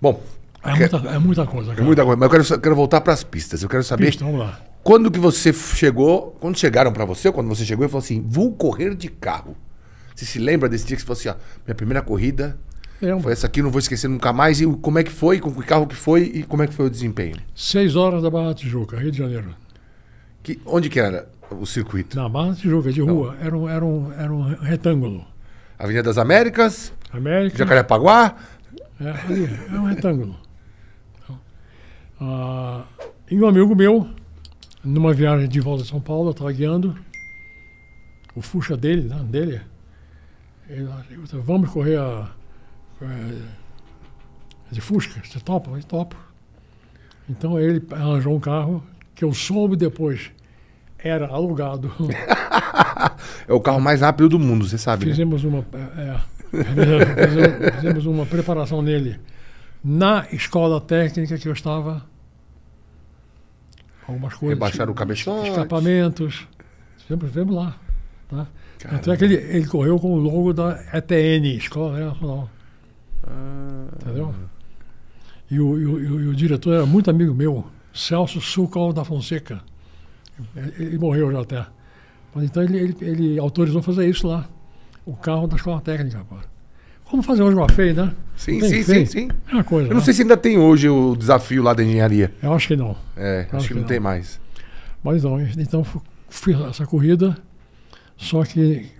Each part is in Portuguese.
Bom. É, quer... muita, é muita coisa, é cara. É muita coisa. Mas eu quero, quero voltar para as pistas. Eu quero saber. Pista, vamos lá. Quando que você chegou. Quando chegaram para você, quando você chegou e falou assim: vou correr de carro. Você se lembra desse dia que você falou assim: ó, minha primeira corrida Foi essa aqui, não vou esquecer nunca mais. E como é que foi, com que carro que foi e como é que foi o desempenho? Seis horas da Barra da Tijuca, Rio de Janeiro. Que, onde que era o circuito? Na Barra da Tijuca, de rua. Era um, era, um, era um retângulo. Avenida das Américas? América. Jacarepaguá? É, ali, é um retângulo. ah, e um amigo meu, numa viagem de volta a São Paulo, estava guiando, o Fuxa dele, né, dele, ele disse, vamos correr a, a, eh, de Fusca, você topa? Eu topo. Então ele arranjou um carro que eu soube depois era alugado. é o carro mais rápido do mundo, você sabe. Né? Fizemos né? uma. É, é Fizemos, uma preparação nele na escola técnica que eu estava. Algumas coisas. Rebaixaram o cabeçote. Escapamentos. Fizemos, fizemos lá. Tá? Caramba. é que ele, ele, correu com o logo da ETN, Escola Nacional. Ah. Entendeu? E o, e, o, e o, diretor era muito amigo meu, Celso Sucal da Fonseca. Ele, ele morreu já até. Mas então ele, ele, ele autorizou fazer isso lá o carro da escola técnica, agora Como fazer hoje uma feira né? Sim, sim, sim, sim, É uma coisa. Eu não né? sei se ainda tem hoje o desafio lá da engenharia. Eu acho que não. É, acho, acho que, não, não, tem mais. Mas não, então fiz essa corrida, só que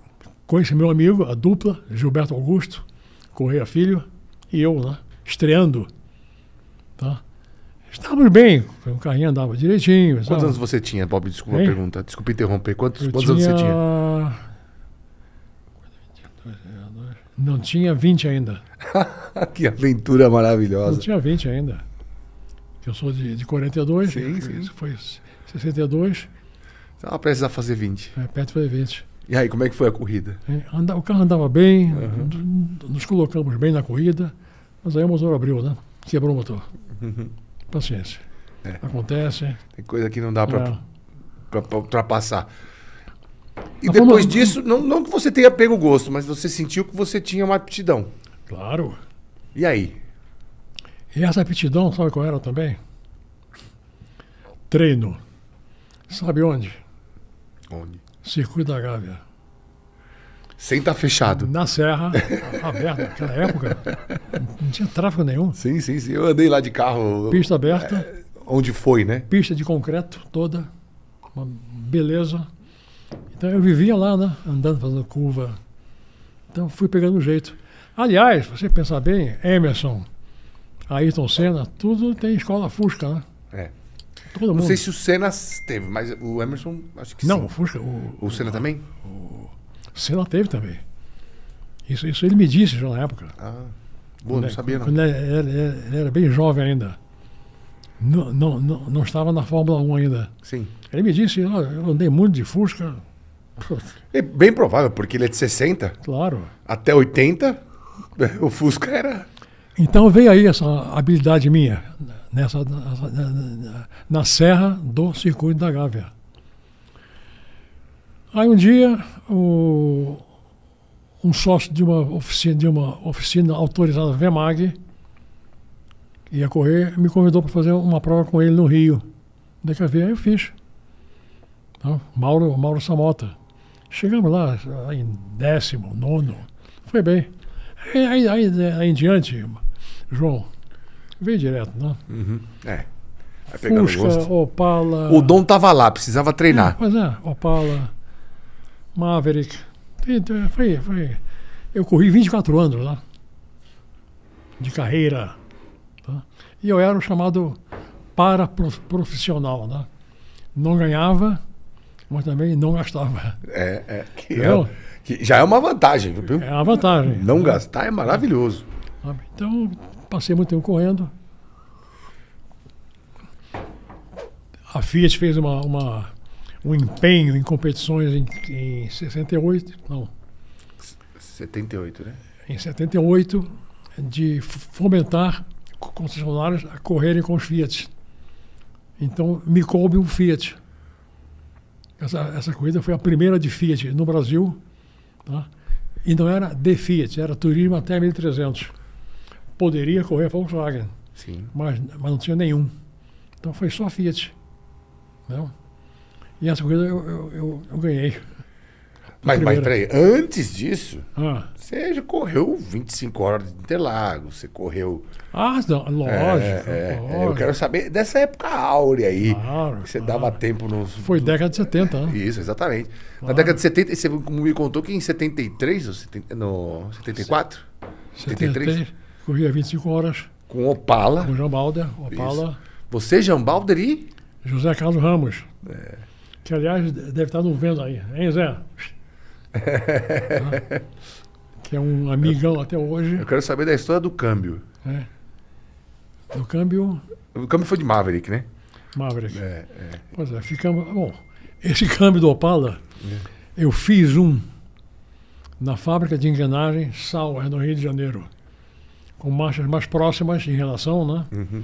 com esse meu amigo, a dupla, Gilberto Augusto, Correia Filho, e eu, né? Estreando. Tá? Estávamos bem, o carrinho andava direitinho. Quantos sabe? anos você tinha, Bob? Desculpa hein? a pergunta. Desculpa interromper. Quantos, quantos tinha... anos você tinha? Não tinha 20 ainda. que aventura maravilhosa. Não tinha 20 ainda. Eu sou de, de 42. Sim, né? sim. foi 62. Estava prestes a fazer 20. É, perto de fazer 20. E aí, como é que foi a corrida? É, anda, o carro andava bem, uhum. nos colocamos bem na corrida, mas aí o motor abriu, né? Quebrou o motor. Uhum. Paciência. É. Acontece. Tem coisa que não dá para é. ultrapassar. E tá depois disso, não, não que você tenha pego o gosto, mas você sentiu que você tinha uma aptidão. Claro. E aí? E essa aptidão, sabe qual era também? Treino. Sabe onde? Onde? Circuito da Gávea. Sem estar tá fechado. Na serra, aberta, naquela época. Não tinha tráfego nenhum. Sim, sim, sim. Eu andei lá de carro. Pista aberta. É, onde foi, né? Pista de concreto toda. Uma beleza. Então eu vivia lá, né? Andando, fazendo curva. Então fui pegando o jeito. Aliás, você pensar bem, Emerson, Ayrton Senna, tudo tem escola Fusca, né? É. Todo não sei se o Senna teve, mas o Emerson acho que Não, sim. o Fusca. O, o Senna o, também? O Senna teve também. Isso, isso ele me disse já na época. Ah, boa, não é, sabia não. Quando ele, ele, ele, ele era bem jovem ainda. Não, não, não, não, estava na Fórmula 1 ainda. Sim. Ele me disse, oh, eu andei muito de Fusca, é bem provável, porque ele é de 60. Claro. Até 80, o Fusca era. Então veio aí essa habilidade minha, nessa, na, na serra do circuito da Gávea. Aí um dia, o, um sócio de uma oficina, de uma oficina autorizada Vemag, que ia correr, me convidou para fazer uma prova com ele no Rio. Daí a eu aí eu fiz. Então, Mauro, Mauro Samota. Chegamos lá em décimo, nono. Foi bem. Aí, aí, aí, aí em diante, João, veio direto, não? Né? Uhum. É. Vai Fusca, gosto. Opala. O Dom tava lá, precisava treinar. É, pois é, Opala, Maverick. Foi, foi. Eu corri 24 anos lá, de carreira. Tá? E eu era o chamado para profissional, né? Não ganhava, mas também não gastava. É, é. Que, é, que já é uma vantagem, viu? É uma vantagem. Não gastar é maravilhoso. Então, passei muito tempo correndo. A Fiat fez uma, uma um empenho em competições em, em 68, não. 78, né? Em 78, de fomentar concessionários a correrem com os Fiat. Então, me coube um Fiat. Essa, essa corrida foi a primeira de Fiat no Brasil. Tá? E não era de Fiat, era turismo até 1300. Poderia correr Volkswagen, Sim. Mas, mas não tinha nenhum. Então foi só Fiat. Não? Né? E essa corrida eu, eu, eu, eu ganhei. Mas, mas peraí, antes disso, ah. você já correu 25 horas de Interlagos, você correu. Ah, não, lógico, é, é, é lógico. É, eu quero saber dessa época áurea aí. Claro, que você claro. dava tempo nos. Foi década de 70, né? Isso, exatamente. Claro. Na década de 70, você me contou que em 73, ou no 74? 73? 73 corria 25 horas. Com Opala. Com Jambalder, Opala. Isso. Você, Jean Balder e? José Carlos Ramos. É. Que, aliás, deve estar no vendo aí, hein, Zé? que é um amigão eu, até hoje. Eu quero saber da história do câmbio. É. Do câmbio. O câmbio foi de Maverick, né? Maverick. É, é. Pois é, ficamos. Bom, esse câmbio do Opala, é. eu fiz um na fábrica de engrenagem Sauer, é no Rio de Janeiro, com marchas mais próximas em relação, né? Uhum.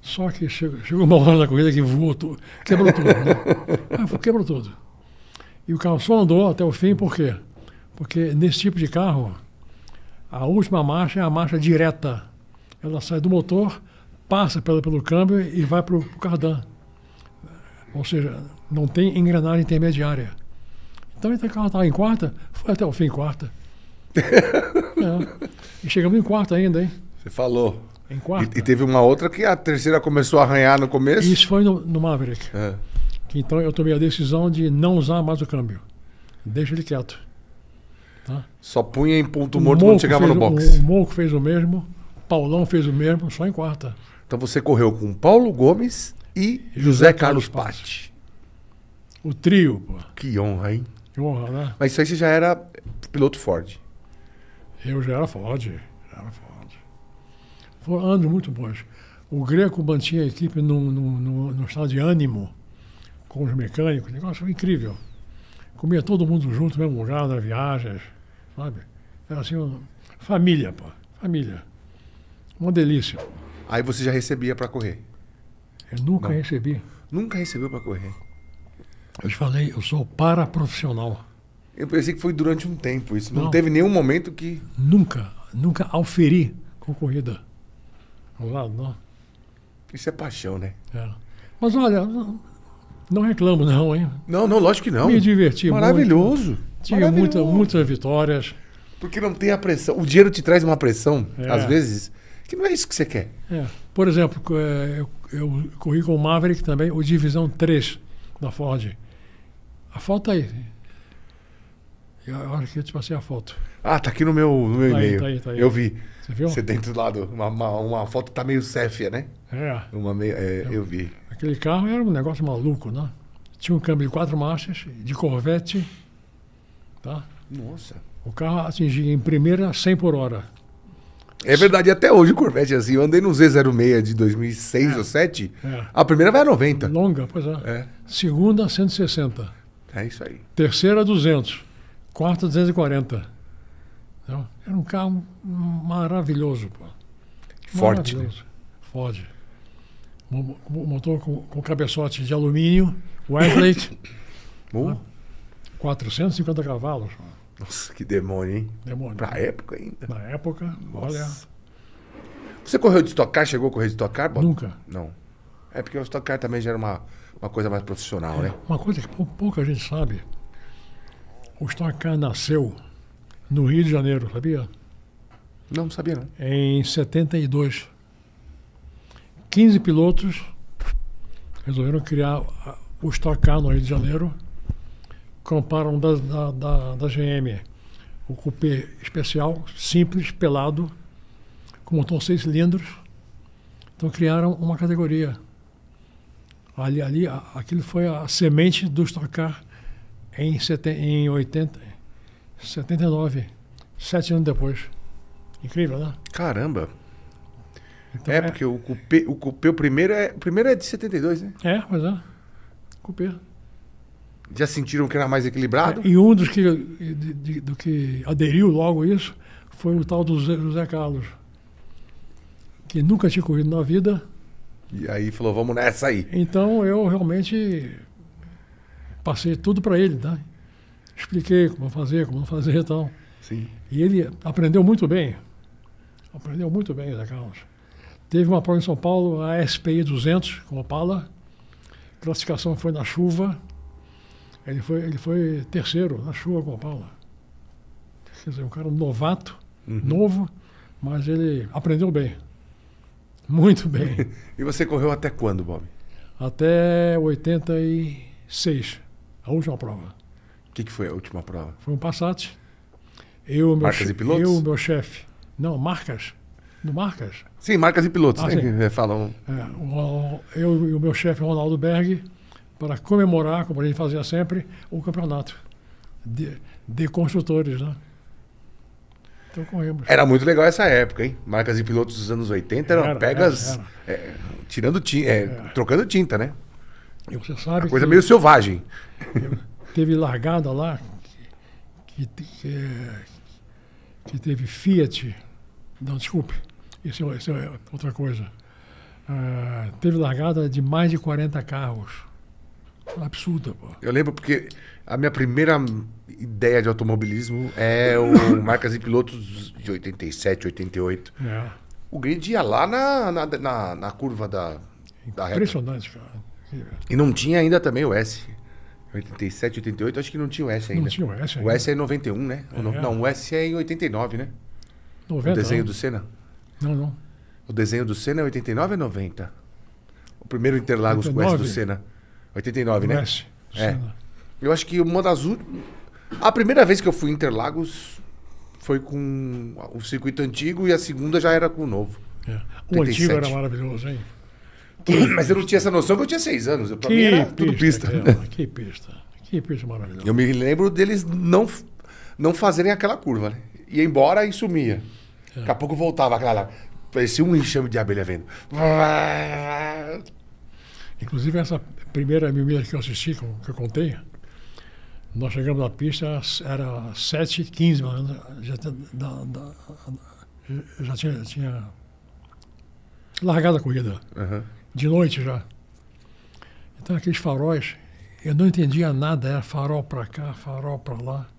Só que chegou, chegou uma hora da corrida que voou tudo, quebrou tudo, né? ah, quebrou tudo. E o carro só andou até o fim, por quê? Porque nesse tipo de carro, a última marcha é a marcha direta. Ela sai do motor, passa pelo, pelo câmbio e vai para o cardan. Ou seja, não tem engrenagem intermediária. Então, então o carro estava em quarta, foi até o fim quarta. é. E chegamos em quarta ainda, hein? Você falou. Em quarta. E, e, teve uma outra que a terceira começou a arranhar no começo? Isso foi no, no Maverick. É. Então eu tomei a decisão de não usar mais o câmbio. Deixa ele quieto. Tá? Só punha em ponto morto quando chegava no box. O, o fez o mesmo, Paulão fez o mesmo, só em quarta. Então você correu com Paulo Gomes e José, José Carlos, Carlos Patti. O trio, pô. Que honra, hein? Que honra, né? Mas isso aí você já era piloto Ford. Eu já era Ford. Já era Ford. Foram anos muito bons. O Greco mantinha a equipe num, num, num, num estado de ânimo com os mecânicos, negócio incrível. Comia todo mundo junto, mesmo lugar, nas viagens, sabe? Era assim, uma... família, pô, família. Uma delícia. Pô. Aí você já recebia para correr? Eu nunca Não. recebi. Nunca recebeu para correr? Eu te falei, eu sou paraprofissional. Eu pensei que foi durante um tempo isso. Não, Não teve nenhum momento que. Nunca, nunca auferi com corrida. Ao lado, não. Isso é paixão, né? É. Mas olha, não reclamo, não, hein? Não, não, lógico que não. Me diverti Maravilhoso. muito. Tive Maravilhoso. Muita, muitas vitórias. Porque não tem a pressão. O dinheiro te traz uma pressão, é. às vezes, que não é isso que você quer. É. Por exemplo, é, eu, corri com o Maverick também, o Divisão 3 da Ford. A foto aí. Eu acho que eu te passei a foto. Ah, tá aqui no meu, no meu tá e-mail. Aí, tá aí, tá aí. Eu vi. Você viu? Você dentro do lado. Uma, uma, uma foto tá meio séfia, né? É. Uma meio, é, eu, eu vi. Aquele carro era um negócio maluco, né? Tinha um câmbio de quatro marchas, de Corvette, tá? Nossa. O carro atingia em primeira 100 por hora. É verdade, até hoje o Corvette é assim. Eu andei no Z06 de 2006 é, ou 2007. É. A primeira vai a 90. Longa, pois é. é. Segunda, 160. É isso aí. Terceira, 200. Quarta, 240. Então, era um carro maravilhoso, pô. Forte. Né? Maravilhoso. Né? motor com, com cabeçote de alumínio, Westlake. Uh. 450 cavalos. Nossa, que demônio, hein? Demônio. Pra época ainda. Na época, Nossa. olha. Você correu de Stock Car? Chegou a correr de Stock Car? Nunca. Não. É porque o Stock Car também já era uma, uma coisa mais profissional, é, né? Uma coisa que pouca gente sabe. O Stock Car nasceu no Rio de Janeiro, sabia? Não, não sabia não. Em 72. 15 pilotos resolveram criar o Stock Car no Rio de Janeiro. Compraram da, da, da, da GM o coupé especial, simples, pelado, com motor seis cilindros. Então criaram uma categoria. Ali, ali a, aquilo foi a semente do Stock Car em, seten, em 80, 79, sete anos depois. Incrível, né? Caramba! Então, é, é, porque o cupê, o o primeiro é, o primeiro é de 72, né? É, mas é. Cupê. Já sentiram que era mais equilibrado? É, e um dos que, de, de, do que aderiu logo isso foi o tal do Zé, José Carlos, que nunca tinha corrido na vida. E aí falou, vamos nessa aí. Então eu realmente passei tudo para ele, tá? Expliquei como fazer, como não fazer e tal. Sim. E ele aprendeu muito bem. Aprendeu muito bem, Zé Carlos. Teve uma prova em São Paulo, a SPI 200, com Opala. A classificação foi na chuva. Ele foi, ele foi terceiro na chuva com Opala. Quer dizer, um cara novato, uhum. novo, mas ele aprendeu bem. Muito bem. e você correu até quando, Bob? Até 86, a última prova. O que, que, foi a última prova? Foi um Passat. Eu, marcas meu, e pilotos? Eu, meu chefe. Não, marcas. Do Marcas? Sim, Marcas e Pilotos. Ah, né? Falam. É, eu e o meu chefe, Ronaldo Berg, para comemorar, como a gente fazia sempre, o campeonato de, de construtores, né? Então corremos. Era muito legal essa época, hein? Marcas e Pilotos dos anos 80 eram era, pegas. Era, era. É, tirando tinta, é, é, trocando tinta, né? E você sabe. Uma coisa meio selvagem. Teve largada lá que, que, que, que teve Fiat. Não, desculpe. Isso, é isso é, é outra coisa. Ah, teve largada de mais de 40 carros. Absurda, pô. Eu lembro porque a minha primeira ideia de automobilismo é o Marcas e Pilotos de 87, 88. É. O grid ia lá na, na, na, na curva da, da Impressionante, cara. E não tinha ainda também o S. 87, 88, acho que não tinha o S ainda. Não tinha o S ainda. O S é em 91, né? É. Não, o S é em 89, né? 90, o desenho não. Né? do Senna. Não, não. O desenho do Senna é 89 ou 90? O primeiro Interlagos 89? West do Senna. 89, né? West. É. Eu acho que uma das últimas. A primeira vez que eu fui em Interlagos foi com o circuito antigo e a segunda já era com o novo. É. O 87. antigo era maravilhoso, hein? Que... Mas eu não tinha essa noção que eu tinha seis anos. Eu, pra que mim era pista, tudo pista. Aquela, que pista. Que pista maravilhosa. Eu me lembro deles não, não fazerem aquela curva. Né? Ia embora e sumia. É. Daqui a pouco voltava aquela. Parecia um enxame de abelha vendo. Inclusive, essa primeira mil que eu assisti, que eu, contei, nós chegamos na pista, era 7h15, já, já tinha, tinha, largado a corrida. Uhum. De noite já. Então, aqueles faróis, eu não entendia nada, era farol para cá, farol para lá.